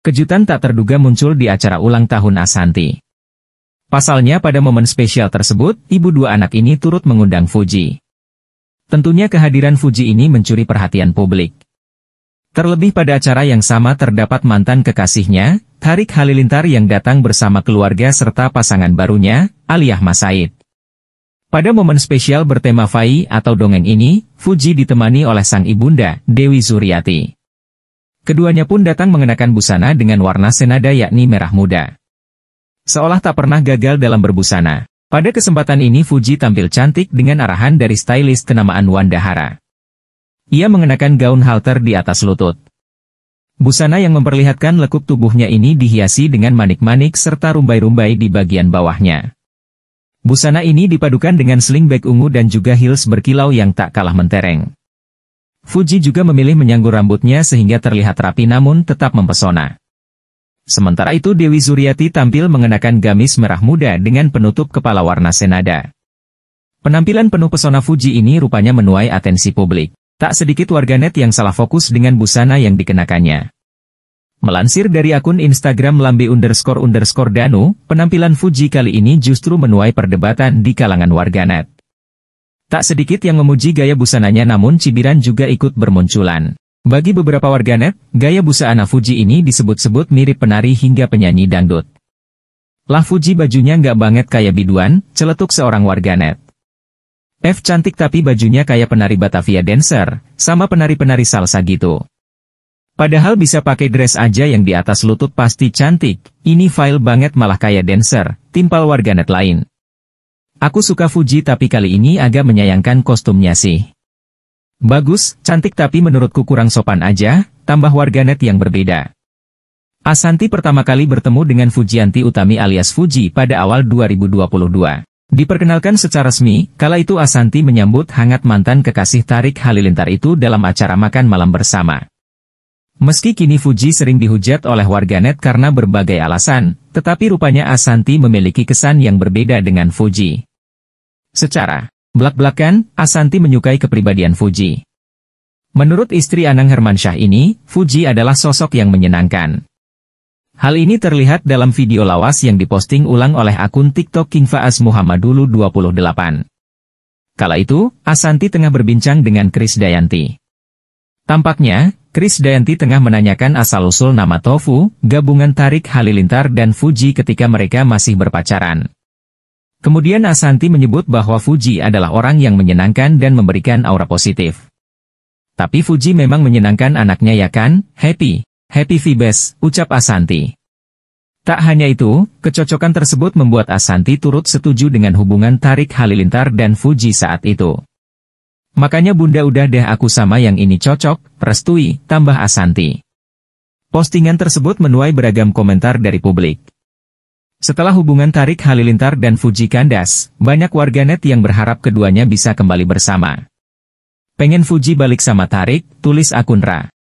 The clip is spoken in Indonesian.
Kejutan tak terduga muncul di acara ulang tahun Asanti. Pasalnya pada momen spesial tersebut, ibu dua anak ini turut mengundang Fuji. Tentunya kehadiran Fuji ini mencuri perhatian publik. Terlebih pada acara yang sama terdapat mantan kekasihnya, Tarik Halilintar yang datang bersama keluarga serta pasangan barunya, Aliyah Masaid. Pada momen spesial bertema Fai atau dongeng ini, Fuji ditemani oleh sang ibunda, Dewi Zuriati. Keduanya pun datang mengenakan busana dengan warna senada yakni merah muda. Seolah tak pernah gagal dalam berbusana. Pada kesempatan ini Fuji tampil cantik dengan arahan dari stylist kenamaan Hara. Ia mengenakan gaun halter di atas lutut. Busana yang memperlihatkan lekuk tubuhnya ini dihiasi dengan manik-manik serta rumbai-rumbai di bagian bawahnya. Busana ini dipadukan dengan sling bag ungu dan juga heels berkilau yang tak kalah mentereng. Fuji juga memilih menyanggul rambutnya sehingga terlihat rapi namun tetap mempesona. Sementara itu Dewi Zuriati tampil mengenakan gamis merah muda dengan penutup kepala warna senada. Penampilan penuh pesona Fuji ini rupanya menuai atensi publik. Tak sedikit warganet yang salah fokus dengan busana yang dikenakannya. Melansir dari akun Instagram Lambi underscore underscore danu, penampilan Fuji kali ini justru menuai perdebatan di kalangan warganet. Tak sedikit yang memuji gaya busananya namun cibiran juga ikut bermunculan. Bagi beberapa warganet, gaya busana Fuji ini disebut-sebut mirip penari hingga penyanyi dangdut. Lah Fuji bajunya nggak banget kayak biduan, celetuk seorang warganet. F cantik tapi bajunya kayak penari Batavia dancer, sama penari-penari salsa gitu. Padahal bisa pakai dress aja yang di atas lutut pasti cantik, ini file banget malah kayak dancer, timpal warganet lain. Aku suka Fuji tapi kali ini agak menyayangkan kostumnya sih. Bagus, cantik tapi menurutku kurang sopan aja, tambah warganet yang berbeda. Asanti pertama kali bertemu dengan Fujianti Utami alias Fuji pada awal 2022. Diperkenalkan secara resmi, kala itu Asanti menyambut hangat mantan kekasih Tarik Halilintar itu dalam acara makan malam bersama. Meski kini Fuji sering dihujat oleh warganet karena berbagai alasan, tetapi rupanya Asanti memiliki kesan yang berbeda dengan Fuji. Secara belak-belakan, Asanti menyukai kepribadian Fuji. Menurut istri Anang Hermansyah ini, Fuji adalah sosok yang menyenangkan. Hal ini terlihat dalam video lawas yang diposting ulang oleh akun TikTok King Faas Muhammadulu 28. Kala itu, Asanti tengah berbincang dengan Kris Dayanti. Tampaknya, Kris Dayanti tengah menanyakan asal-usul nama Tofu, gabungan Tarik Halilintar dan Fuji ketika mereka masih berpacaran. Kemudian Asanti menyebut bahwa Fuji adalah orang yang menyenangkan dan memberikan aura positif. Tapi Fuji memang menyenangkan anaknya ya kan, happy, happy vibes, ucap Asanti. Tak hanya itu, kecocokan tersebut membuat Asanti turut setuju dengan hubungan Tarik Halilintar dan Fuji saat itu. Makanya bunda udah deh aku sama yang ini cocok, restui, tambah Asanti. Postingan tersebut menuai beragam komentar dari publik. Setelah hubungan tarik Halilintar dan Fuji kandas, banyak warganet yang berharap keduanya bisa kembali bersama. Pengen Fuji balik sama Tarik, tulis akun Ra.